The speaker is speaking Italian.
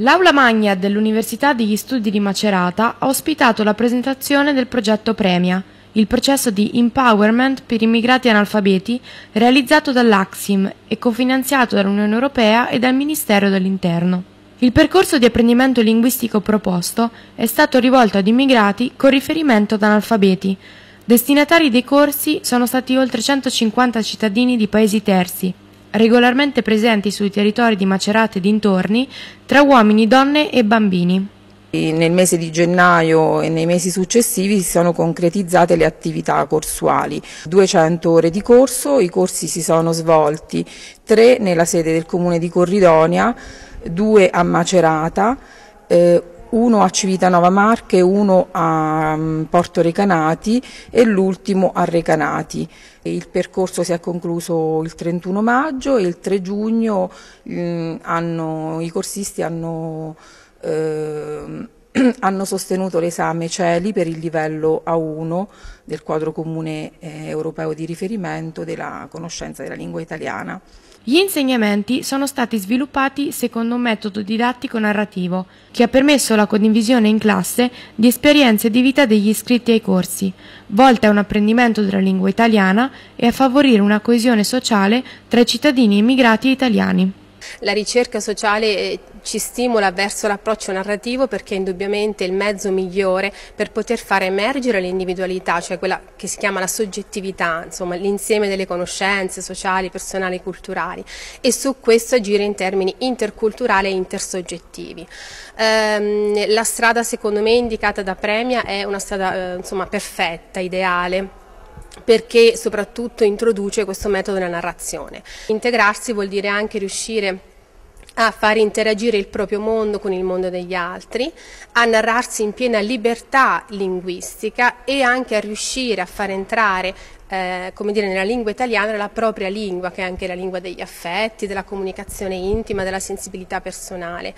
L'Aula Magna dell'Università degli Studi di Macerata ha ospitato la presentazione del progetto Premia, il processo di empowerment per immigrati analfabeti realizzato dall'Axim e cofinanziato dall'Unione Europea e dal Ministero dell'Interno. Il percorso di apprendimento linguistico proposto è stato rivolto ad immigrati con riferimento ad analfabeti. Destinatari dei corsi sono stati oltre 150 cittadini di paesi terzi, regolarmente presenti sui territori di Macerata e dintorni, tra uomini, donne e bambini. Nel mese di gennaio e nei mesi successivi si sono concretizzate le attività corsuali, 200 ore di corso, i corsi si sono svolti tre nella sede del comune di Corridonia, due a Macerata, eh, uno a Civitanova Marche, uno a mm, Porto Recanati e l'ultimo a Recanati. Il percorso si è concluso il 31 maggio e il 3 giugno mm, hanno, i corsisti hanno eh, hanno sostenuto l'esame CELI cioè per il livello A1 del quadro comune eh, europeo di riferimento della conoscenza della lingua italiana. Gli insegnamenti sono stati sviluppati secondo un metodo didattico narrativo che ha permesso la condivisione in classe di esperienze di vita degli iscritti ai corsi, volte a un apprendimento della lingua italiana e a favorire una coesione sociale tra i cittadini immigrati e italiani. La ricerca sociale eh, ci stimola verso l'approccio narrativo perché è indubbiamente il mezzo migliore per poter far emergere l'individualità, cioè quella che si chiama la soggettività, insomma l'insieme delle conoscenze sociali, personali e culturali e su questo agire in termini interculturali e intersoggettivi. Ehm, la strada secondo me indicata da Premia è una strada eh, insomma, perfetta, ideale perché soprattutto introduce questo metodo della narrazione. Integrarsi vuol dire anche riuscire a far interagire il proprio mondo con il mondo degli altri, a narrarsi in piena libertà linguistica e anche a riuscire a far entrare eh, come dire, nella lingua italiana la propria lingua, che è anche la lingua degli affetti, della comunicazione intima, della sensibilità personale.